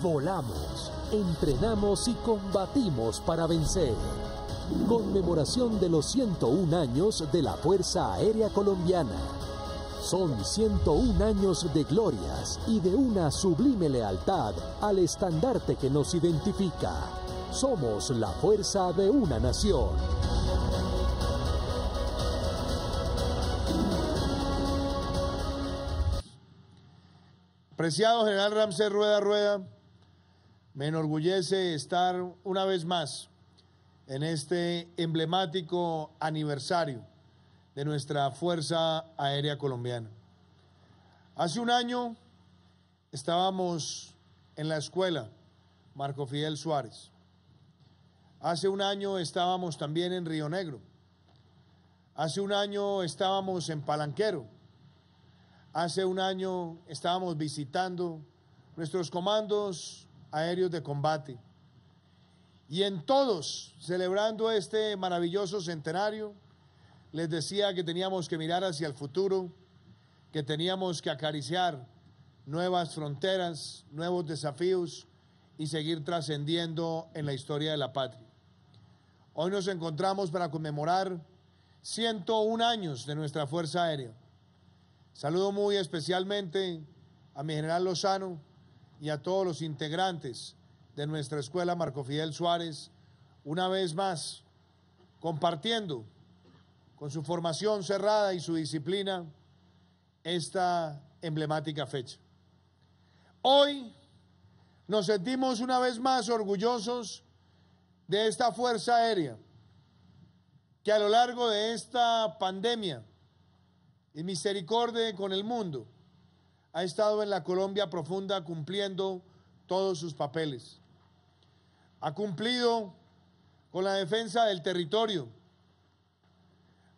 Volamos, entrenamos y combatimos para vencer. Conmemoración de los 101 años de la Fuerza Aérea Colombiana. Son 101 años de glorias y de una sublime lealtad al estandarte que nos identifica. Somos la fuerza de una nación. Preciado General Ramsey, Rueda Rueda. Me enorgullece estar una vez más en este emblemático aniversario de nuestra Fuerza Aérea Colombiana. Hace un año estábamos en la escuela Marco Fidel Suárez. Hace un año estábamos también en Río Negro. Hace un año estábamos en Palanquero. Hace un año estábamos visitando nuestros comandos aéreos de combate. Y en todos, celebrando este maravilloso centenario, les decía que teníamos que mirar hacia el futuro, que teníamos que acariciar nuevas fronteras, nuevos desafíos y seguir trascendiendo en la historia de la patria. Hoy nos encontramos para conmemorar 101 años de nuestra Fuerza Aérea. Saludo muy especialmente a mi general Lozano, y a todos los integrantes de nuestra escuela Marco Fidel Suárez, una vez más, compartiendo con su formación cerrada y su disciplina esta emblemática fecha. Hoy nos sentimos una vez más orgullosos de esta Fuerza Aérea que a lo largo de esta pandemia, y misericordia con el mundo, ha estado en la Colombia profunda cumpliendo todos sus papeles. Ha cumplido con la defensa del territorio,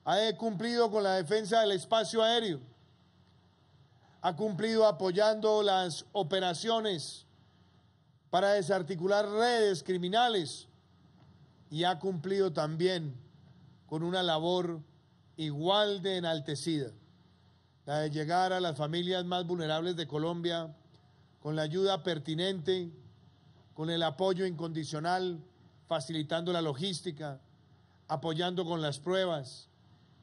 ha cumplido con la defensa del espacio aéreo, ha cumplido apoyando las operaciones para desarticular redes criminales y ha cumplido también con una labor igual de enaltecida la de llegar a las familias más vulnerables de Colombia con la ayuda pertinente, con el apoyo incondicional, facilitando la logística, apoyando con las pruebas,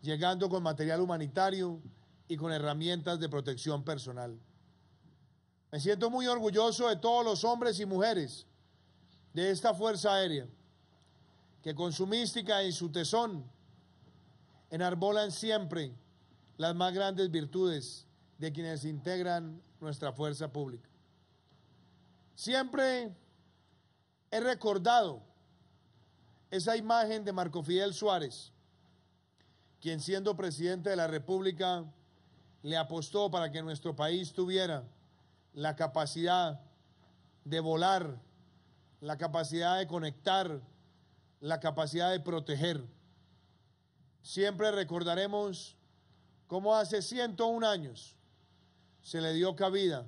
llegando con material humanitario y con herramientas de protección personal. Me siento muy orgulloso de todos los hombres y mujeres de esta Fuerza Aérea, que con su mística y su tesón enarbolan siempre las más grandes virtudes de quienes integran nuestra fuerza pública. Siempre he recordado esa imagen de Marco Fidel Suárez, quien siendo presidente de la República le apostó para que nuestro país tuviera la capacidad de volar, la capacidad de conectar, la capacidad de proteger. Siempre recordaremos como hace 101 años se le dio cabida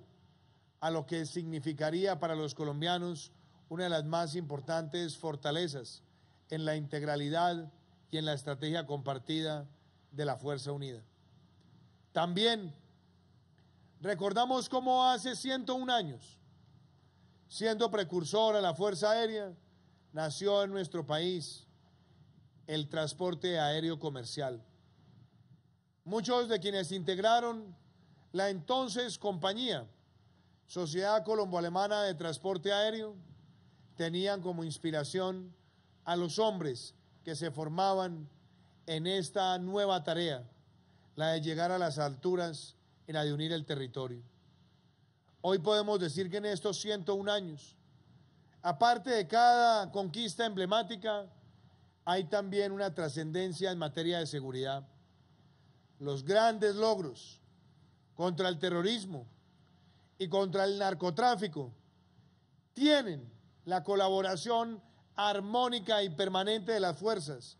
a lo que significaría para los colombianos una de las más importantes fortalezas en la integralidad y en la estrategia compartida de la Fuerza Unida. También recordamos cómo hace 101 años, siendo precursora a la Fuerza Aérea, nació en nuestro país el transporte aéreo comercial. Muchos de quienes integraron la entonces compañía, Sociedad Colombo-Alemana de Transporte Aéreo, tenían como inspiración a los hombres que se formaban en esta nueva tarea, la de llegar a las alturas y la de unir el territorio. Hoy podemos decir que en estos 101 años, aparte de cada conquista emblemática, hay también una trascendencia en materia de seguridad los grandes logros contra el terrorismo y contra el narcotráfico tienen la colaboración armónica y permanente de las fuerzas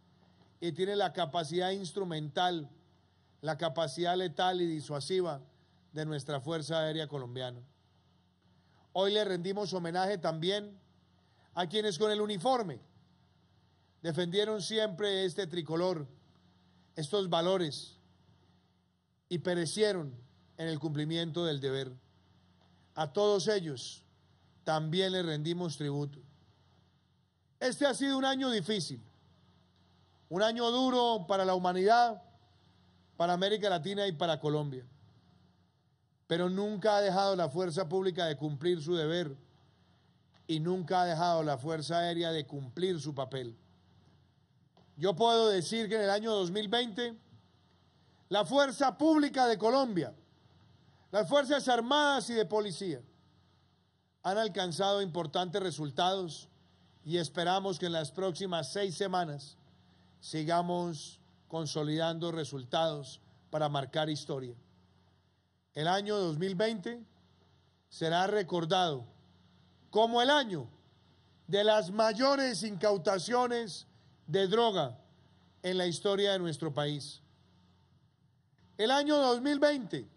y tienen la capacidad instrumental, la capacidad letal y disuasiva de nuestra Fuerza Aérea Colombiana. Hoy le rendimos homenaje también a quienes con el uniforme defendieron siempre este tricolor, estos valores, y perecieron en el cumplimiento del deber. A todos ellos también les rendimos tributo. Este ha sido un año difícil, un año duro para la humanidad, para América Latina y para Colombia, pero nunca ha dejado la fuerza pública de cumplir su deber y nunca ha dejado la Fuerza Aérea de cumplir su papel. Yo puedo decir que en el año 2020 la Fuerza Pública de Colombia, las Fuerzas Armadas y de Policía han alcanzado importantes resultados y esperamos que en las próximas seis semanas sigamos consolidando resultados para marcar historia. El año 2020 será recordado como el año de las mayores incautaciones de droga en la historia de nuestro país. El año 2020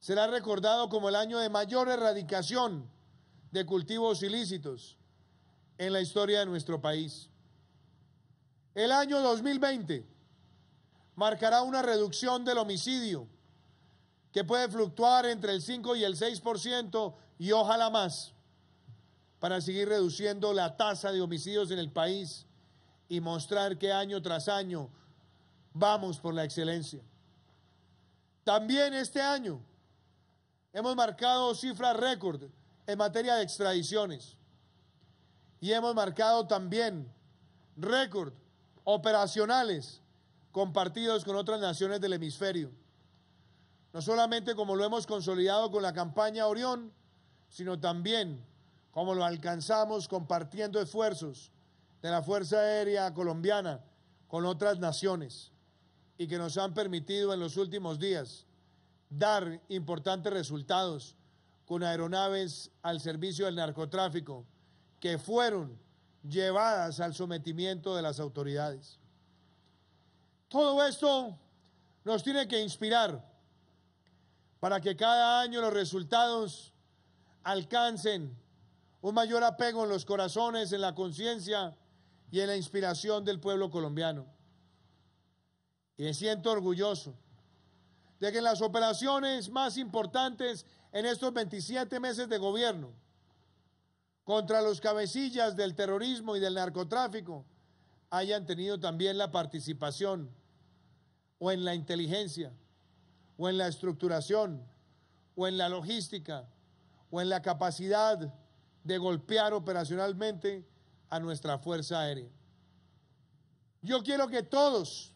será recordado como el año de mayor erradicación de cultivos ilícitos en la historia de nuestro país. El año 2020 marcará una reducción del homicidio que puede fluctuar entre el 5 y el 6% y ojalá más para seguir reduciendo la tasa de homicidios en el país y mostrar que año tras año vamos por la excelencia. También este año hemos marcado cifras récord en materia de extradiciones y hemos marcado también récord operacionales compartidos con otras naciones del hemisferio. No solamente como lo hemos consolidado con la campaña Orión, sino también como lo alcanzamos compartiendo esfuerzos de la Fuerza Aérea Colombiana con otras naciones y que nos han permitido en los últimos días dar importantes resultados con aeronaves al servicio del narcotráfico que fueron llevadas al sometimiento de las autoridades. Todo esto nos tiene que inspirar para que cada año los resultados alcancen un mayor apego en los corazones, en la conciencia y en la inspiración del pueblo colombiano y me siento orgulloso de que las operaciones más importantes en estos 27 meses de gobierno contra los cabecillas del terrorismo y del narcotráfico hayan tenido también la participación o en la inteligencia o en la estructuración o en la logística o en la capacidad de golpear operacionalmente a nuestra Fuerza Aérea. Yo quiero que todos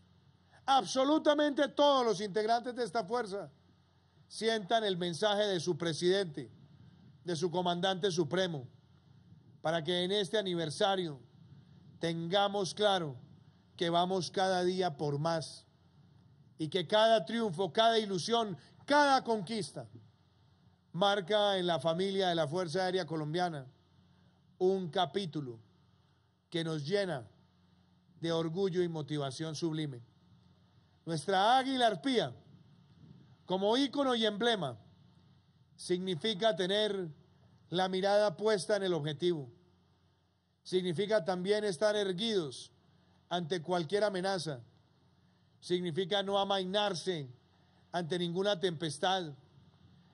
absolutamente todos los integrantes de esta fuerza sientan el mensaje de su presidente, de su comandante supremo, para que en este aniversario tengamos claro que vamos cada día por más y que cada triunfo, cada ilusión, cada conquista marca en la familia de la Fuerza Aérea Colombiana un capítulo que nos llena de orgullo y motivación sublime. Nuestra águila arpía, como ícono y emblema, significa tener la mirada puesta en el objetivo. Significa también estar erguidos ante cualquier amenaza. Significa no amainarse ante ninguna tempestad.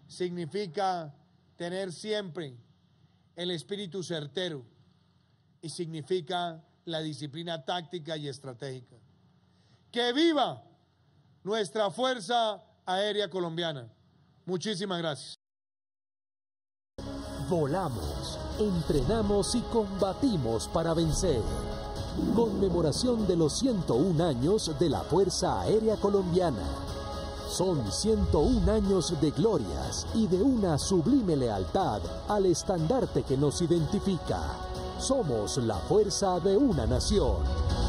Significa tener siempre el espíritu certero y significa la disciplina táctica y estratégica. Que viva nuestra Fuerza Aérea Colombiana. Muchísimas gracias. Volamos, entrenamos y combatimos para vencer. Conmemoración de los 101 años de la Fuerza Aérea Colombiana. Son 101 años de glorias y de una sublime lealtad al estandarte que nos identifica. Somos la fuerza de una nación.